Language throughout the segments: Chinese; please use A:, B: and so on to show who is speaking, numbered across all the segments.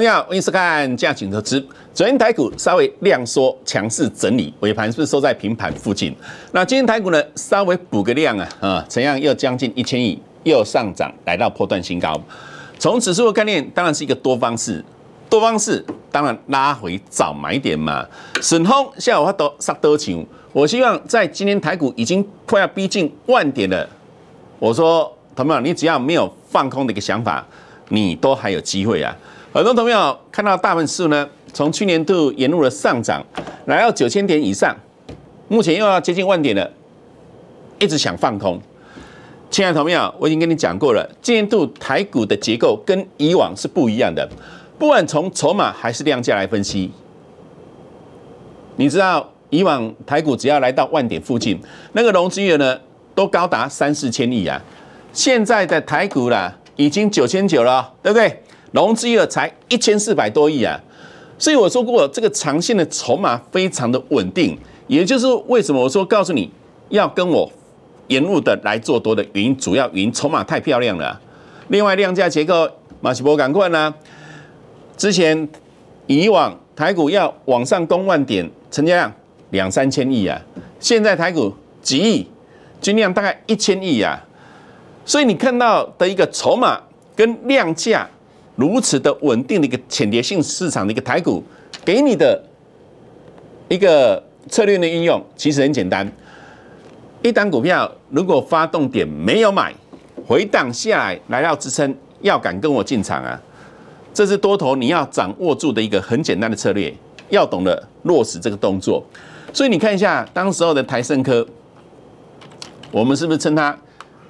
A: 大家好，欢迎收看《价值投资昨天台股稍微量缩，强势整理，尾盘是不是收在平盘附近？那今天台股呢，稍微补个量啊啊，怎样又将近一千亿，又上涨来到破断新高。从指数的概念当然是一个多方式，多方式当然拉回早买点嘛。沈峰下午发都上多钱？我希望在今天台股已经快要逼近万点了，我说，朋友们，你只要没有放空的一个想法，你都还有机会啊。很多朋友看到大盘指数呢，从去年度延路了上涨，来到九千点以上，目前又要接近万点了，一直想放空。亲爱的朋友我已经跟你讲过了，今年度台股的结构跟以往是不一样的，不管从筹码还是量价来分析，你知道以往台股只要来到万点附近，那个融资额呢都高达三四千亿啊，现在的台股啦已经九千九了，对不对？融资额才一千四百多亿啊，所以我说过，这个长线的筹码非常的稳定，也就是为什么我说告诉你要跟我沿路的来做多的原因，主要原因筹码太漂亮了。另外，量价结构，马西波赶快呢。之前以往台股要往上攻万点，成交量两三千亿啊，现在台股几亿，均量大概一千亿啊，所以你看到的一个筹码跟量价。如此的稳定的一个潜跌性市场的一个台股，给你的一个策略的运用其实很简单。一单股票如果发动点没有买，回档下来来到支撑，要敢跟我进场啊！这是多头你要掌握住的一个很简单的策略，要懂得落实这个动作。所以你看一下当时候的台盛科，我们是不是称它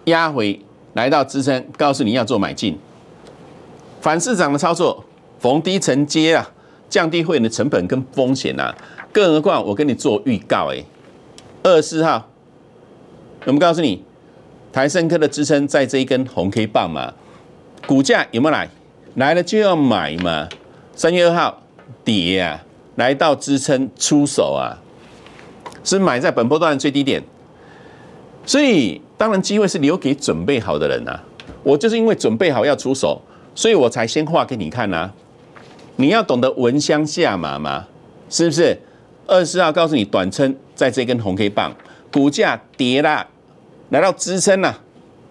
A: 压回来到支撑，告诉你要做买进？反市场的操作，逢低承接啊，降低会员的成本跟风险啊。更何况我跟你做预告哎，二十四号，我们告诉你，台盛科的支撑在这一根红 K 棒嘛，股价有没有来？来了就要买嘛。三月二号跌啊，来到支撑出手啊，是买在本波段最低点。所以当然机会是留给准备好的人啊。我就是因为准备好要出手。所以我才先画给你看呐，你要懂得闻香下马嘛，是不是？二十四号告诉你短撑在这根红 K 棒，股价跌啦，来到支撑啦，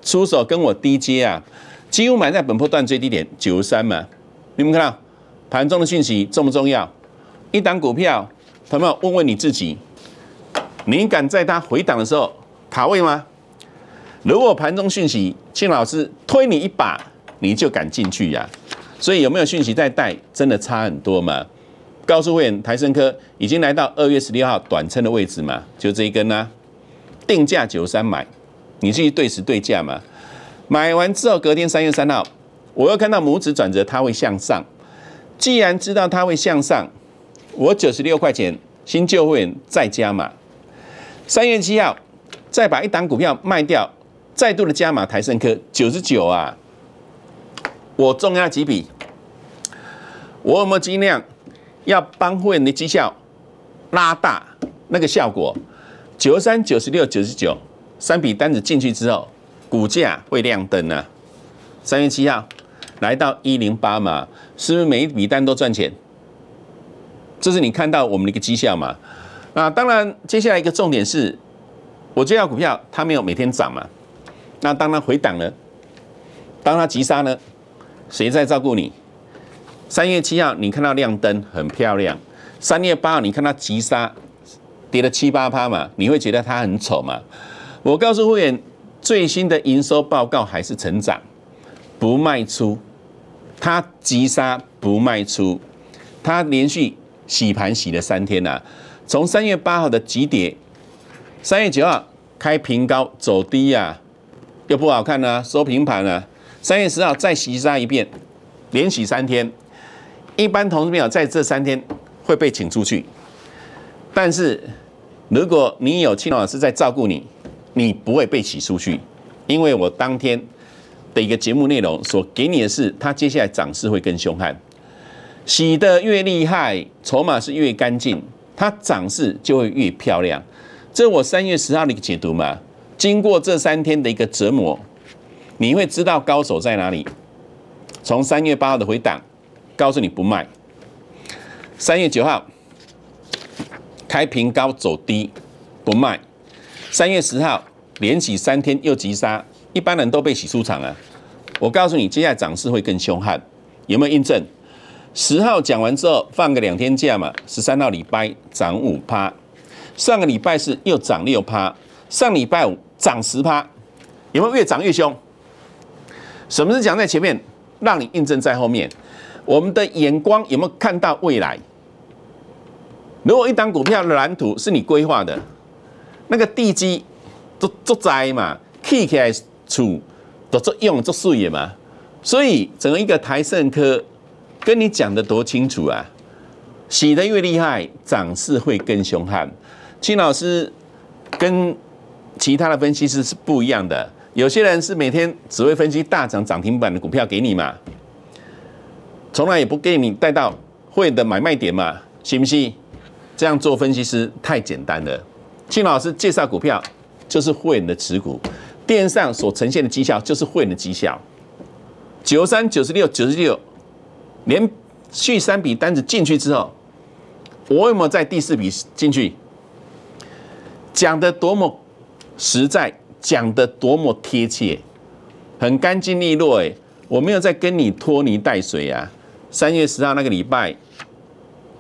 A: 出手跟我低接啊，几乎买在本波段最低点九十三嘛。你们看到盘中的讯息重不重要？一档股票，朋友问问你自己，你敢在它回档的时候卡位吗？如果盘中讯息，庆老师推你一把。你就敢进去呀？所以有没有讯息在带，真的差很多嘛？告诉会员，台生科已经来到二月十六号短称的位置嘛？就这一根啦，定价九三买，你去对时对价嘛？买完之后，隔天三月三号，我又看到拇指转折，它会向上。既然知道它会向上，我九十六块钱新旧会员再加码。三月七号再把一档股票卖掉，再度的加码台生科九十九啊。我重压几笔，我有没有尽量要帮会员的绩效拉大那个效果？九三、九十六、九十九三笔单子进去之后，股价会亮灯呢。三月七号来到一零八嘛，是不是每一笔单都赚钱？这是你看到我们的一个绩效嘛？那当然，接下来一个重点是，我这票股票它没有每天涨嘛，那当它回档呢？当它急杀呢？谁在照顾你？三月七号你看到亮灯很漂亮，三月八号你看到急杀，跌了七八趴嘛，你会觉得它很丑嘛？我告诉会员，最新的营收报告还是成长，不卖出，它急杀不卖出，它连续洗盘洗了三天了，从三月八号的急跌，三月九号开平高走低呀，又不好看啊，收平盘了。三月十号再洗杀一遍，连洗三天。一般同事朋友在这三天会被请出去，但是如果你有青龙老师在照顾你，你不会被洗出去。因为我当天的一个节目内容所给你的是，它接下来涨势会更凶悍。洗的越厉害，筹码是越干净，它涨势就会越漂亮。这我三月十号的一个解读嘛。经过这三天的一个折磨。你会知道高手在哪里？从三月八号的回档，告诉你不卖。三月九号开平高走低，不卖。三月十号连洗三天又急杀，一般人都被洗出场啊！我告诉你，接下来涨势会更凶悍。有没有印证？十号讲完之后放个两天假嘛？十三号礼拜涨五趴，上个礼拜是又涨六趴，上礼拜五涨十趴，有没有越涨越凶？什么是讲在前面，让你印证在后面？我们的眼光有没有看到未来？如果一档股票的蓝图是你规划的，那个地基做做宅嘛，砌起来处都做用做事业嘛。所以整个一个台盛科跟你讲的多清楚啊，洗的越厉害，涨势会更凶悍。金老师跟其他的分析师是不一样的。有些人是每天只会分析大涨涨停板的股票给你嘛，从来也不给你带到会的买卖点嘛，信不信？这样做分析师太简单了。庆老师介绍股票就是会员的持股，电视上所呈现的绩效就是会员的绩效。九三九十六九十六，连续三笔单子进去之后，我有没有在第四笔进去？讲的多么实在。讲得多么贴切，很干净利落哎！我没有在跟你拖泥带水啊。三月十号那个礼拜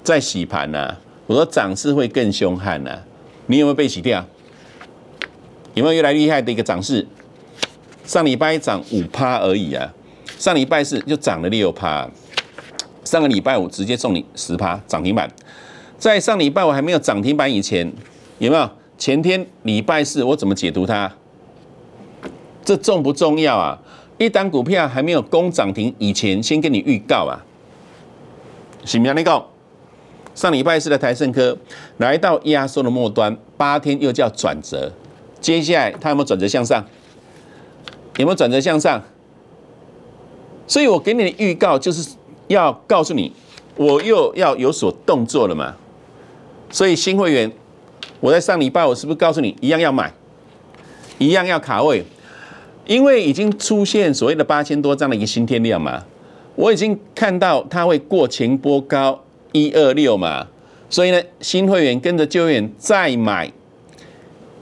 A: 在洗盘呐，我说涨势会更凶悍呐。你有没有被洗掉？有没有越来厉害的一个涨势？上礼拜涨五趴而已啊。上礼拜四就涨了六趴，上个礼拜五直接送你十趴涨停板。在上礼拜我还没有涨停板以前，有没有？前天礼拜四我怎么解读它？这重不重要啊？一单股票还没有攻涨停以前，先跟你预告啊！是么样的预上礼拜四的台盛科来到压缩的末端，八天又叫转折，接下来它有没有转折向上？有没有转折向上？所以我给你的预告就是要告诉你，我又要有所动作了嘛。所以新会员，我在上礼拜我是不是告诉你一样要买，一样要卡位？因为已经出现所谓的八千多这样的一个新天量嘛，我已经看到它会过前波高一二六嘛，所以呢，新会员跟着旧会员再买，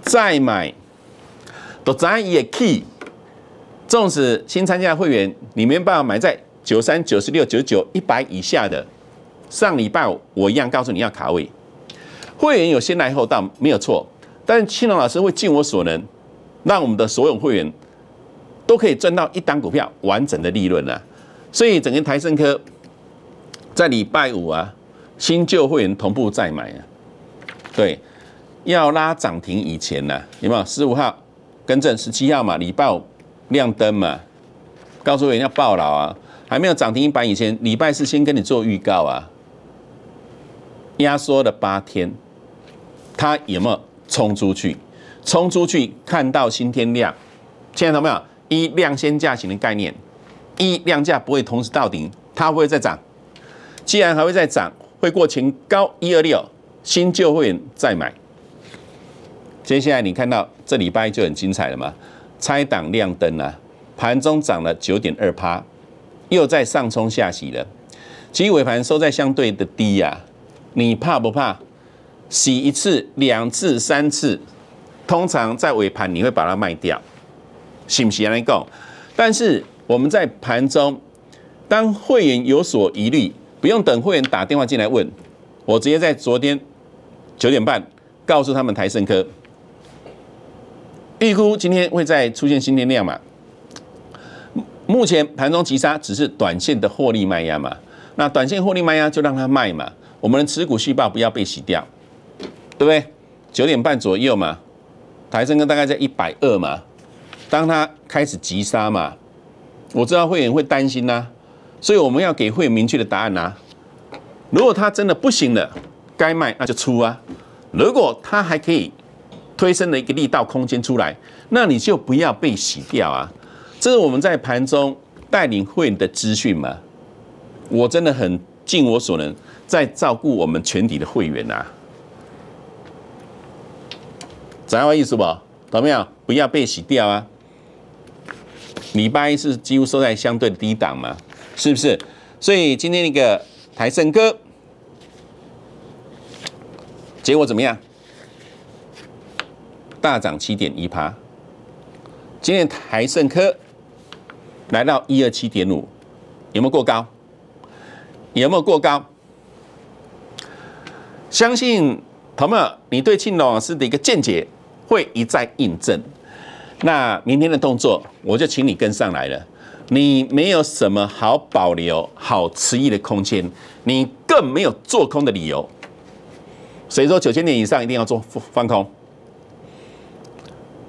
A: 再买，都咱一 key。重视新参加的会员，你没办法买在九三九十六九九一百以下的。上礼拜我一样告诉你要卡位，会员有先来后到没有错，但是青龙老师会尽我所能让我们的所有会员。都可以赚到一单股票完整的利润啊。所以整个台盛科在礼拜五啊，新旧会员同步再买啊，对，要拉涨停以前呢，有没有十五号更正十七号嘛？礼拜五亮灯嘛？告诉人要爆牢啊，还没有涨停一百以前，礼拜四先跟你做预告啊，压缩了八天，他有没有冲出去？冲出去看到新天亮，现在有没有？一量先价型的概念，一量价不会同时到顶，它会再涨。既然还会再涨，会过前高一二六，新旧会员再买。接下来你看到这礼拜就很精彩了嘛？拆档亮灯啊，盘中涨了九点二趴，又在上冲下洗了。其实尾盘收在相对的低呀，你怕不怕？洗一次、两次、三次，通常在尾盘你会把它卖掉。是不信来讲？但是我们在盘中，当会员有所疑虑，不用等会员打电话进来问，我直接在昨天九点半告诉他们台盛科，预估今天会再出现新天量嘛。目前盘中急杀只是短线的获利卖压嘛，那短线获利卖压就让它卖嘛，我们的持股续报不要被洗掉，对不对？九点半左右嘛，台盛科大概在一百二嘛。当他开始急杀嘛，我知道会员会担心呐，所以我们要给会员明确的答案呐。如果他真的不行了，该卖那就出啊。如果他还可以推升的一个力道空间出来，那你就不要被洗掉啊。这是我们在盘中带领会员的资讯嘛。我真的很尽我所能在照顾我们全体的会员啊。怎样意思不？懂没有？不要被洗掉啊。礼拜一是几乎收在相对低档嘛，是不是？所以今天一个台盛科，结果怎么样？大涨七点一趴。今天台盛科来到一二七点五，有没有过高？有没有过高？相信友们，你对庆隆老师的一个见解会一再印证。那明天的动作，我就请你跟上来了。你没有什么好保留、好迟疑的空间，你更没有做空的理由。所以说，九千年以上一定要做放空。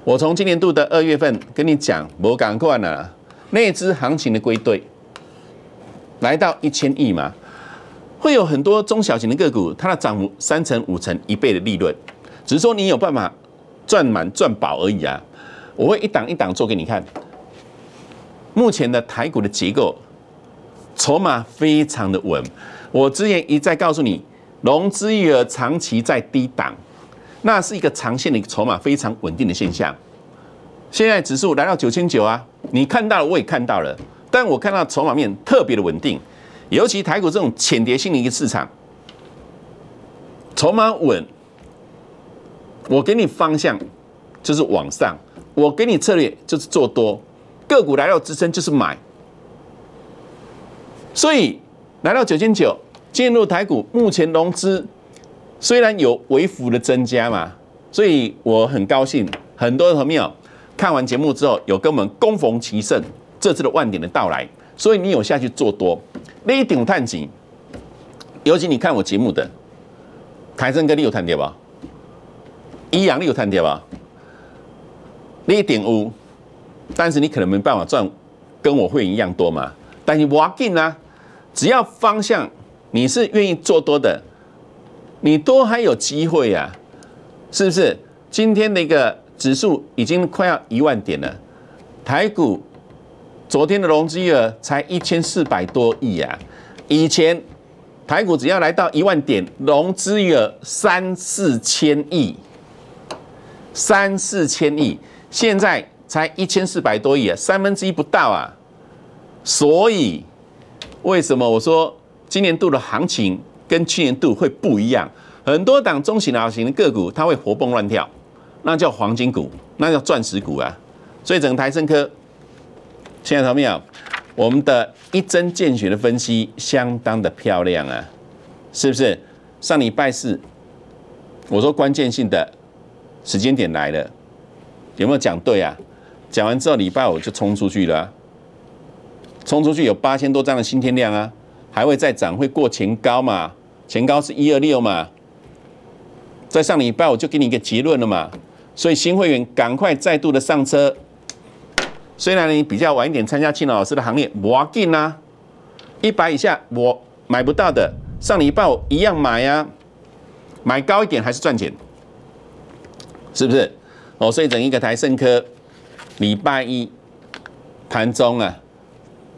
A: 我从今年度的二月份跟你讲，我赶快呢，那支行情的归队，来到一千亿嘛，会有很多中小型的个股，它的涨幅三成、五成、一倍的利润，只是说你有办法赚满、赚饱而已啊。我会一档一档做给你看。目前的台股的结构，筹码非常的稳。我之前一再告诉你，融资余额长期在低档，那是一个长线的筹码非常稳定的现象。现在指数来到九千九啊，你看到了，我也看到了。但我看到筹码面特别的稳定，尤其台股这种浅跌性的一个市场，筹码稳。我给你方向，就是往上。我给你策略就是做多，个股来到支撑就是买，所以来到九千九进入台股，目前融资虽然有微幅的增加嘛，所以我很高兴，很多朋友看完节目之后有跟我们恭逢其盛，这次的万点的到来，所以你有下去做多，那一顶探顶，尤其你看我节目的台生跟你有探跌吧，一阳你有探跌吧？一点五，但是你可能没办法赚跟我会一样多嘛。但是挖进啊，只要方向你是愿意做多的，你都还有机会呀，是不是？今天的一个指数已经快要一万点了。台股昨天的融资额才一千四百多亿啊，以前台股只要来到一万点，融资额三四千亿，三四千亿。现在才一千四百多亿啊，三分之一不到啊，所以为什么我说今年度的行情跟去年度会不一样？很多档中型、小型的个股它会活蹦乱跳，那叫黄金股，那叫钻石股啊。所以整个台生科，现在看没有？我们的一针见血的分析相当的漂亮啊，是不是？上礼拜四，我说关键性的时间点来了。有没有讲对啊？讲完之后礼拜五就冲出去了，冲出去有八千多张的新天量啊，还会再涨，会过前高嘛？前高是一二六嘛？在上礼拜我就给你一个结论了嘛，所以新会员赶快再度的上车，虽然你比较晚一点参加青老老师的行列，我进啊，一百以下我买不到的，上礼拜我一样买呀，买高一点还是赚钱，是不是？哦，所以整一个台盛科，礼拜一盘中啊，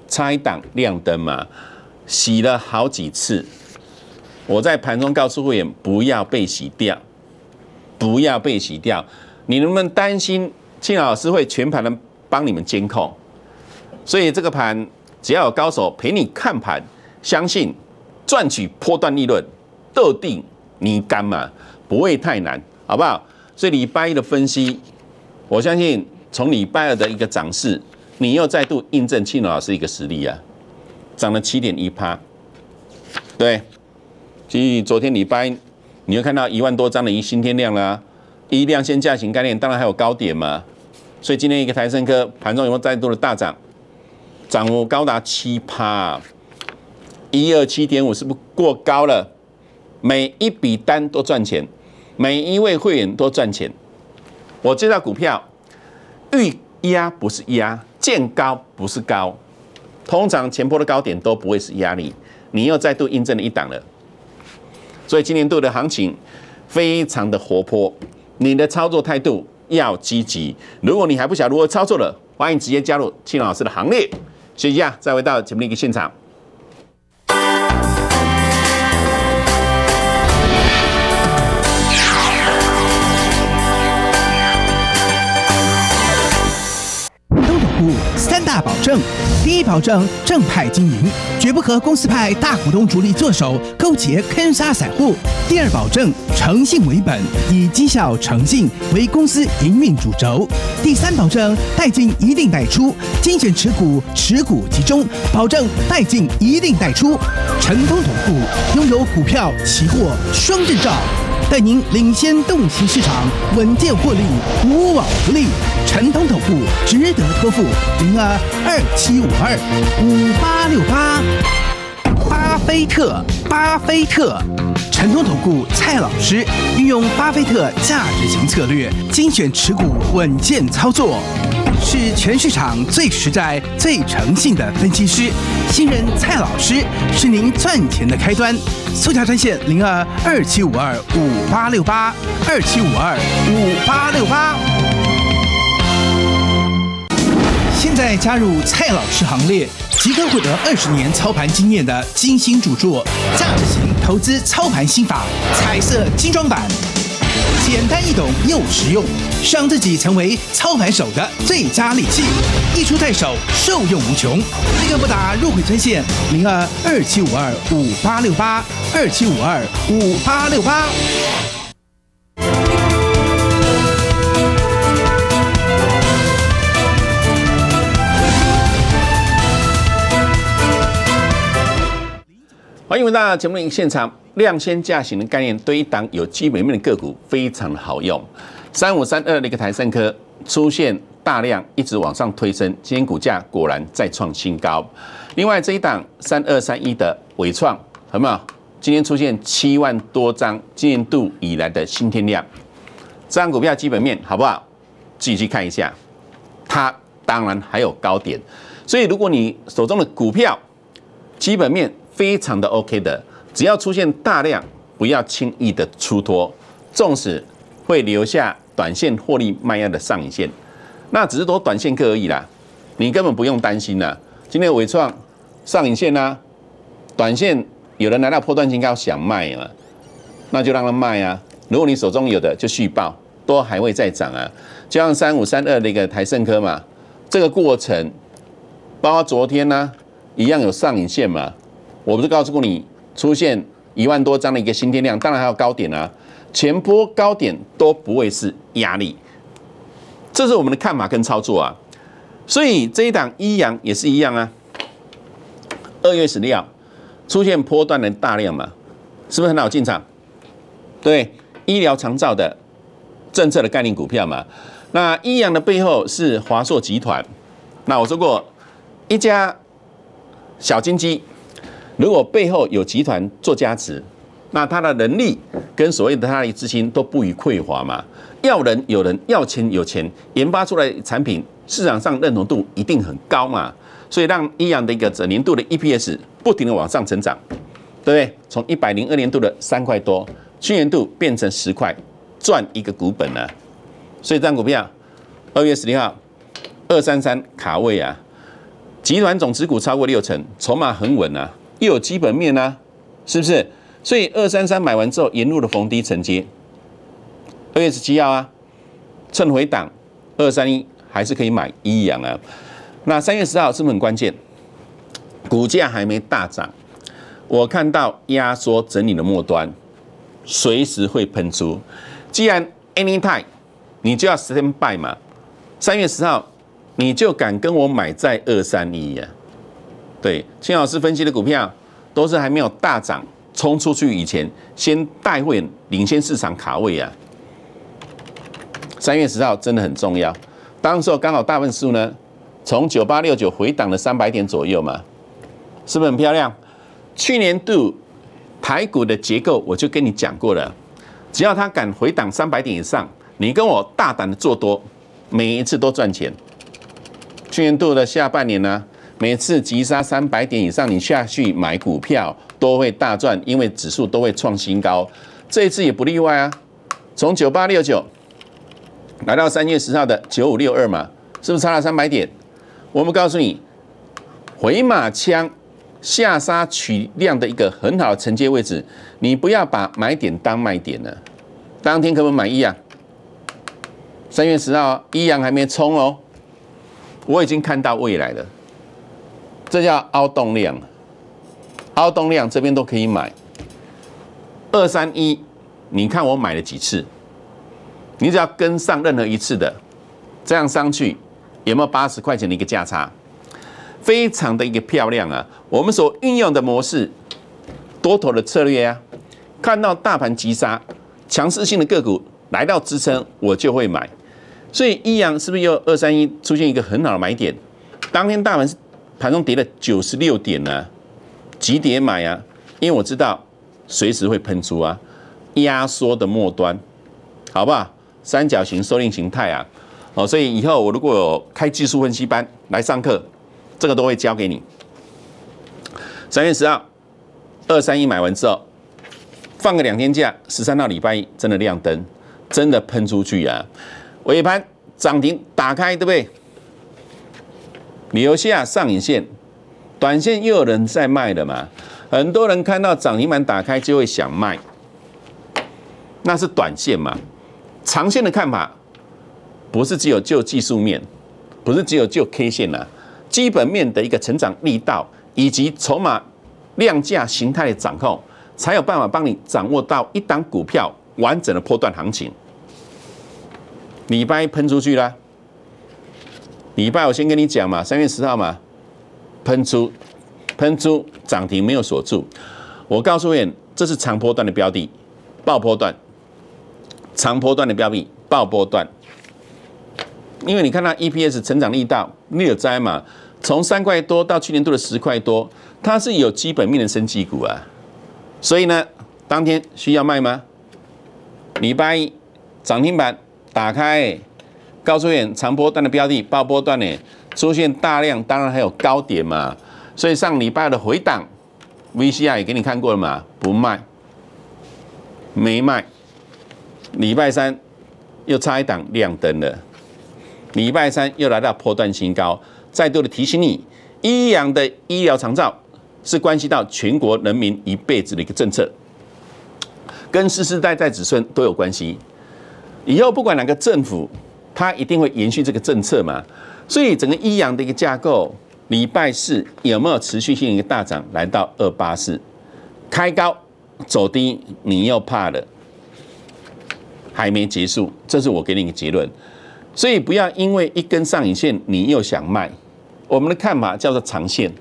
A: 拆档亮灯嘛，洗了好几次。我在盘中告诉会员，不要被洗掉，不要被洗掉。你能不能担心？庆老师会全盘的帮你们监控。所以这个盘，只要有高手陪你看盘，相信赚取波段利润，豆定你干嘛，不会太难，好不好？所以礼拜一的分析，我相信从礼拜二的一个涨势，你又再度印证庆隆老师一个实力啊，涨了七点一趴，对。所以昨天礼拜，你又看到一万多张的一新天亮啦，一量线价型概念，当然还有高点嘛。所以今天一个台升科盘中有没有再度的大涨，涨幅高达七趴，一二七点五是不是过高了，每一笔单都赚钱。每一位会员都赚钱。我介绍股票，遇压不是压，见高不是高。通常前波的高点都不会是压力。你又再度印证了一档了。所以今年度的行情非常的活泼，你的操作态度要积极。如果你还不晓得如何操作了，欢迎直接加入庆老师的行列。学习啊，再回到前面一个现场。
B: 大保证，第一保证正派经营，绝不和公司派大股东主力坐手勾结坑杀散户。第二保证诚信为本，以绩效诚信为公司营运主轴。第三保证带进一定带出，精选持股，持股集中，保证带进一定带出，成功总步，拥有股票期货双证照。带您领先洞悉市场，稳健获利，无往不利。辰通投资值得托付，零二二七五二五八六八，巴菲特，巴菲特。成功投顾蔡老师运用巴菲特价值型策略，精选持股稳健操作，是全市场最实在、最诚信的分析师。新人蔡老师是您赚钱的开端。速加专线零二二七五二五八六八二七五二五八六八。现在加入蔡老师行列，即可获得二十年操盘经验的精心著作价值型投资操盘心法彩色精装版，简单易懂又实用，让自己成为操盘手的最佳利器，一出在手，受用无穷。立刻拨打入会专线零二二七五二五八六八二七五二五八六八。
A: 欢迎回到节目现场，量先价行的概念一档有基本面的个股非常好用。三五三二一个台三科出现大量一直往上推升，今天股价果然再创新高。另外这一档三二三一的伟创，好不好？今天出现七万多张，今年度以来的新天量。这张股票基本面好不好？自己去看一下。它当然还有高点，所以如果你手中的股票基本面，非常的 OK 的，只要出现大量，不要轻易的出脱，纵使会留下短线获利卖压的上影线，那只是多短线客而已啦，你根本不用担心啦。今天伟创上影线啦，短线有人来到破断型高想卖啊，那就让他卖啊。如果你手中有的就续报，多还会再涨啊。就像三五三二那个台盛科嘛，这个过程包括昨天呢，一样有上影线嘛。我不是告诉过你，出现一万多张的一个新天量，当然还有高点啊，前波高点都不会是压力，这是我们的看法跟操作啊。所以这一档一阳也是一样啊，二月十六号出现波段的大量嘛，是不是很好进场？对，医疗、长照的政策的概念股票嘛。那一阳的背后是华硕集团，那我说过一家小金鸡。如果背后有集团做加持，那他的能力跟所谓的他的资金都不予匮乏嘛。要人有人，要钱有钱，研发出来产品市场上认同度一定很高嘛。所以让一阳的一个整年度的 EPS 不停的往上成长，对不对？从一百零二年度的三块多，去年度变成十块，赚一个股本啊。所以这股股票二月十六号二三三卡位啊，集团总持股超过六成，筹码很稳啊。又有基本面呢，是不是？所以二三三买完之后，沿路的逢低承接。二月十七号啊，趁回档，二三一还是可以买一阳啊。那三月十号是不是很关键？股价还没大涨，我看到压缩整理的末端，随时会喷出。既然 anytime，你就要 stand by 嘛。三月十号，你就敢跟我买在二三一呀？对，秦老师分析的股票都是还没有大涨冲出去以前，先带会领先市场卡位啊。三月十号真的很重要，当时刚好大分数呢从九八六九回档了三百点左右嘛，是不是很漂亮？去年度台股的结构我就跟你讲过了，只要它敢回档三百点以上，你跟我大胆做多，每一次都赚钱。去年度的下半年呢？每次急杀三百点以上，你下去买股票都会大赚，因为指数都会创新高，这一次也不例外啊！从九八六九来到三月十号的九五六二嘛，是不是差了三百点？我们告诉你，回马枪下杀取量的一个很好的承接位置，你不要把买点当卖点了。当天可不可以买一啊？三月十号一阳还没冲哦，我已经看到未来了。这叫凹动量，凹动量这边都可以买。二三一，你看我买了几次？你只要跟上任何一次的，这样上去有没有八十块钱的一个价差？非常的一个漂亮啊！我们所运用的模式，多头的策略啊，看到大盘急杀，强势性的个股来到支撑，我就会买。所以一阳是不是又二三一出现一个很好的买点？当天大盘是。盘中跌了九十六点呢，集叠买啊，因为我知道随时会喷出啊，压缩的末端，好不好？三角形收敛形态啊，哦，所以以后我如果有开技术分析班来上课，这个都会教给你。三月十号，二三一买完之后，放个两天假，十三到礼拜一真的亮灯，真的喷出去啊，尾盘涨停打开，对不对？理由下上影线、短线又有人在卖了嘛，很多人看到涨停板打开就会想卖，那是短线嘛。长线的看法不是只有就技术面，不是只有就 K 线啊，基本面的一个成长力道以及筹码量价形态的掌控，才有办法帮你掌握到一档股票完整的破段行情。你万一喷出去了？礼拜我先跟你讲嘛，三月十号嘛，喷出，喷出涨停没有锁住。我告诉你，这是长波段的标的，爆波段，长波段的标的，爆波段。因为你看到 EPS 成长力道，你有摘嘛？从三块多到去年度的十块多，它是有基本面的升级股啊。所以呢，当天需要卖吗？礼拜涨停板打开。高出远长波段的标的，爆波段呢，出现大量，当然还有高点嘛。所以上礼拜的回档，V C R 也给你看过了嘛，不卖，没卖。礼拜三又差一档亮灯了，礼拜三又来到破段新高。再度的提醒你，医养的医疗长照是关系到全国人民一辈子的一个政策，跟世世代代子孙都有关系。以后不管哪个政府。它一定会延续这个政策嘛？所以整个一阳的一个架构，礼拜四有没有持续性一个大涨？来到二八四开高走低，你又怕了？还没结束，这是我给你一个结论。所以不要因为一根上影线，你又想卖。我们的看法叫做长线，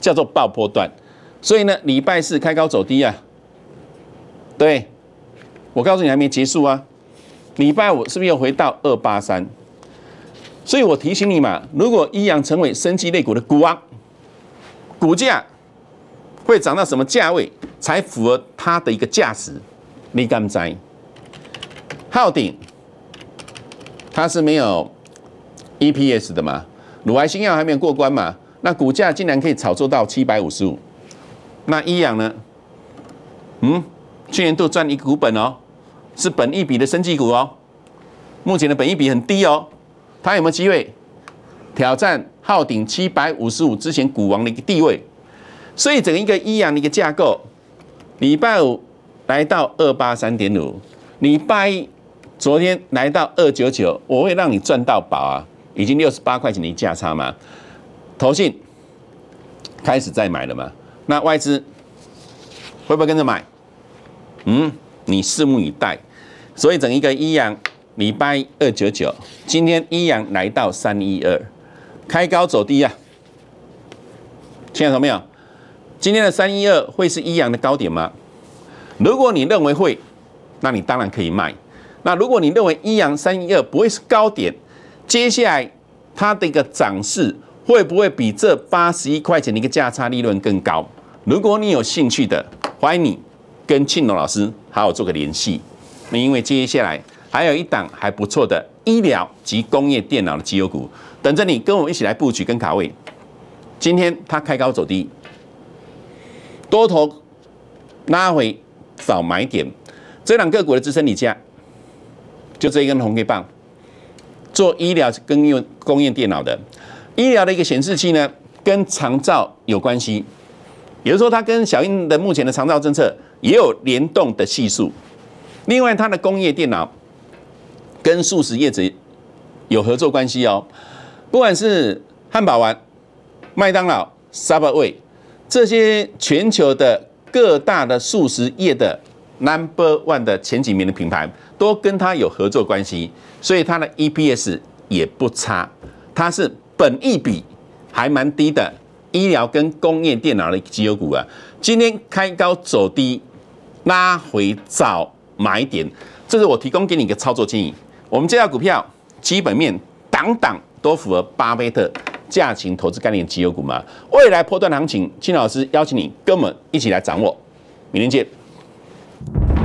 A: 叫做爆破段。所以呢，礼拜四开高走低啊，对我告诉你，还没结束啊。礼拜五是不是又回到二八三？所以我提醒你嘛，如果一阳成为生技类股的股王，股价会涨到什么价位才符合它的一个价值？你敢摘？皓鼎它是没有 EPS 的嘛？鲁癌新药还没有过关嘛？那股价竟然可以炒作到七百五十五？那一阳呢？嗯，去年度赚一股本哦。是本益比的升绩股哦，目前的本益比很低哦，它有没有机会挑战昊鼎七百五十五之前股王的一个地位？所以整一个一阳的一个架构，礼拜五来到二八三点五，礼拜一昨天来到二九九，我会让你赚到宝啊！已经六十八块钱的价差嘛，投信开始在买了嘛，那外资会不会跟着买？嗯？你拭目以待，所以整一个一阳礼拜二九九，今天一阳来到三一二，开高走低啊，听到没有？今天的三一二会是一阳的高点吗？如果你认为会，那你当然可以卖。那如果你认为一阳三一二不会是高点，接下来它的一个涨势会不会比这八十一块钱的一个价差利润更高？如果你有兴趣的，欢迎你。跟庆隆老师好好做个联系，那因为接下来还有一档还不错的医疗及工业电脑的绩优股等着你跟我一起来布局跟卡位。今天它开高走低，多头拉回找买点，这两个股的支撑你价就这一根红黑棒。做医疗跟用工业电脑的医疗的一个显示器呢，跟长照有关系，也就是说它跟小英的目前的长照政策。也有联动的系数，另外它的工业电脑跟素食业者有合作关系哦，不管是汉堡王、麦当劳、Subway 这些全球的各大的素食业的 number one 的前几名的品牌，都跟它有合作关系，所以它的 EPS 也不差，它是本益比还蛮低的医疗跟工业电脑的绩优股啊，今天开高走低。拉回找买点，这是我提供给你一个操作建议。我们这套股票基本面档档都符合巴菲特价型投资概念的绩优股嘛？未来破段行情，金老师邀请你哥们一起来掌握。明天见。